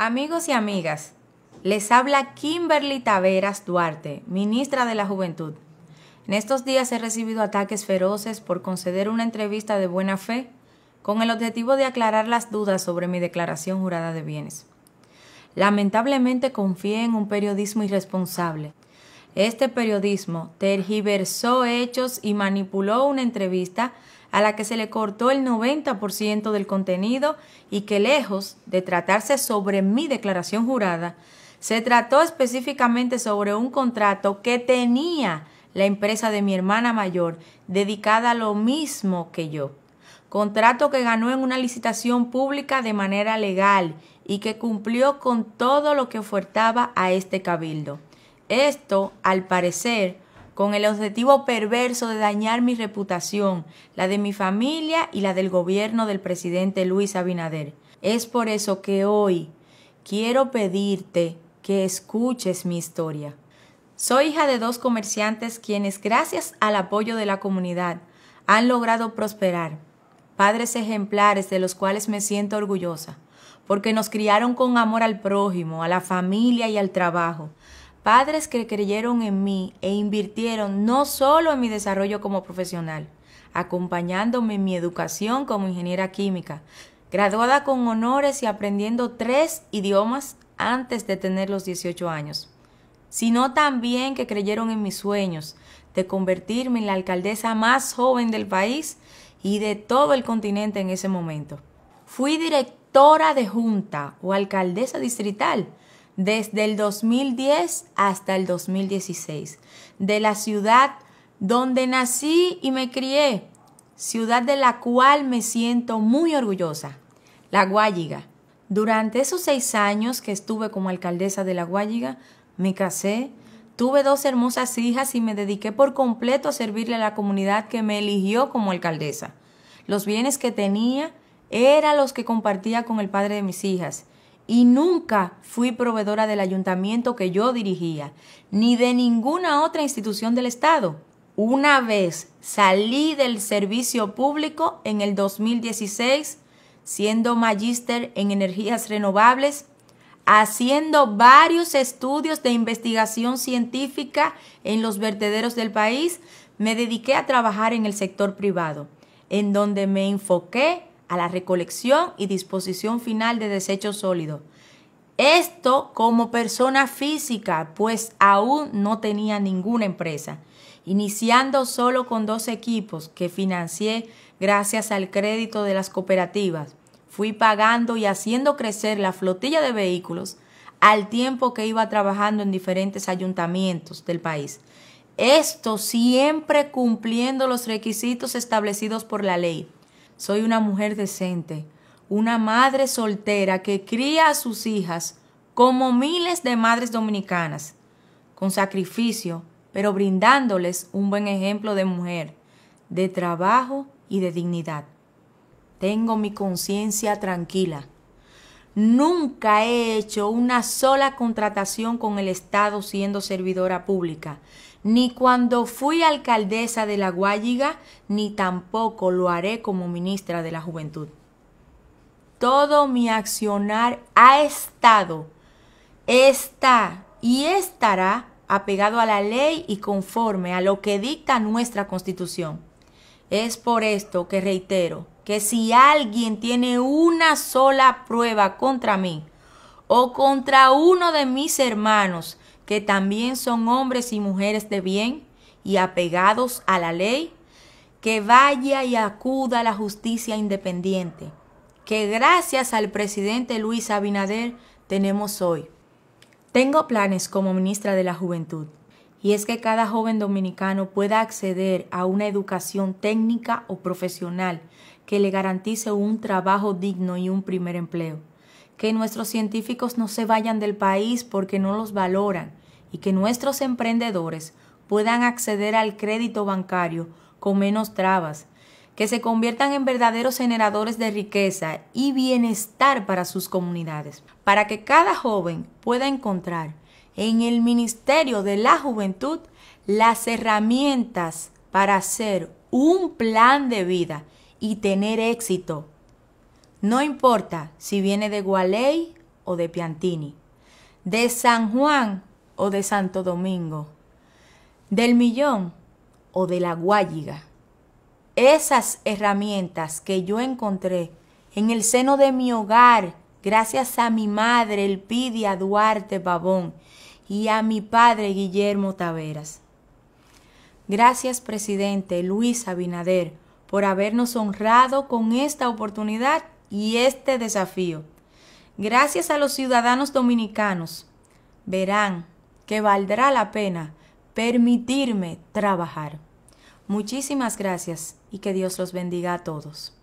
Amigos y amigas, les habla Kimberly Taveras Duarte, ministra de la Juventud. En estos días he recibido ataques feroces por conceder una entrevista de buena fe con el objetivo de aclarar las dudas sobre mi declaración jurada de bienes. Lamentablemente confié en un periodismo irresponsable. Este periodismo tergiversó hechos y manipuló una entrevista a la que se le cortó el 90% del contenido y que lejos de tratarse sobre mi declaración jurada, se trató específicamente sobre un contrato que tenía la empresa de mi hermana mayor dedicada a lo mismo que yo. Contrato que ganó en una licitación pública de manera legal y que cumplió con todo lo que ofertaba a este cabildo. Esto, al parecer, con el objetivo perverso de dañar mi reputación, la de mi familia y la del gobierno del presidente Luis Abinader. Es por eso que hoy quiero pedirte que escuches mi historia. Soy hija de dos comerciantes quienes, gracias al apoyo de la comunidad, han logrado prosperar. Padres ejemplares de los cuales me siento orgullosa, porque nos criaron con amor al prójimo, a la familia y al trabajo. Padres que creyeron en mí e invirtieron no solo en mi desarrollo como profesional, acompañándome en mi educación como ingeniera química, graduada con honores y aprendiendo tres idiomas antes de tener los 18 años, sino también que creyeron en mis sueños de convertirme en la alcaldesa más joven del país y de todo el continente en ese momento. Fui directora de junta o alcaldesa distrital desde el 2010 hasta el 2016, de la ciudad donde nací y me crié, ciudad de la cual me siento muy orgullosa, La Guayiga. Durante esos seis años que estuve como alcaldesa de La Guayiga, me casé, tuve dos hermosas hijas y me dediqué por completo a servirle a la comunidad que me eligió como alcaldesa. Los bienes que tenía eran los que compartía con el padre de mis hijas y nunca fui proveedora del ayuntamiento que yo dirigía, ni de ninguna otra institución del Estado. Una vez salí del servicio público en el 2016, siendo magíster en energías renovables, haciendo varios estudios de investigación científica en los vertederos del país, me dediqué a trabajar en el sector privado, en donde me enfoqué a la recolección y disposición final de desechos sólidos. Esto como persona física, pues aún no tenía ninguna empresa, iniciando solo con dos equipos que financié gracias al crédito de las cooperativas. Fui pagando y haciendo crecer la flotilla de vehículos al tiempo que iba trabajando en diferentes ayuntamientos del país. Esto siempre cumpliendo los requisitos establecidos por la ley soy una mujer decente, una madre soltera que cría a sus hijas como miles de madres dominicanas, con sacrificio, pero brindándoles un buen ejemplo de mujer, de trabajo y de dignidad. Tengo mi conciencia tranquila. Nunca he hecho una sola contratación con el Estado siendo servidora pública, ni cuando fui alcaldesa de La Guayiga, ni tampoco lo haré como ministra de la Juventud. Todo mi accionar ha estado, está y estará apegado a la ley y conforme a lo que dicta nuestra Constitución. Es por esto que reitero que si alguien tiene una sola prueba contra mí o contra uno de mis hermanos, que también son hombres y mujeres de bien y apegados a la ley, que vaya y acuda a la justicia independiente, que gracias al presidente Luis Abinader tenemos hoy. Tengo planes como ministra de la Juventud, y es que cada joven dominicano pueda acceder a una educación técnica o profesional que le garantice un trabajo digno y un primer empleo que nuestros científicos no se vayan del país porque no los valoran y que nuestros emprendedores puedan acceder al crédito bancario con menos trabas, que se conviertan en verdaderos generadores de riqueza y bienestar para sus comunidades, para que cada joven pueda encontrar en el Ministerio de la Juventud las herramientas para hacer un plan de vida y tener éxito no importa si viene de Gualey o de Piantini, de San Juan o de Santo Domingo, del Millón o de la Guayiga. Esas herramientas que yo encontré en el seno de mi hogar, gracias a mi madre Elpidia Duarte Babón y a mi padre Guillermo Taveras. Gracias, presidente Luis Abinader, por habernos honrado con esta oportunidad y este desafío. Gracias a los ciudadanos dominicanos, verán que valdrá la pena permitirme trabajar. Muchísimas gracias y que Dios los bendiga a todos.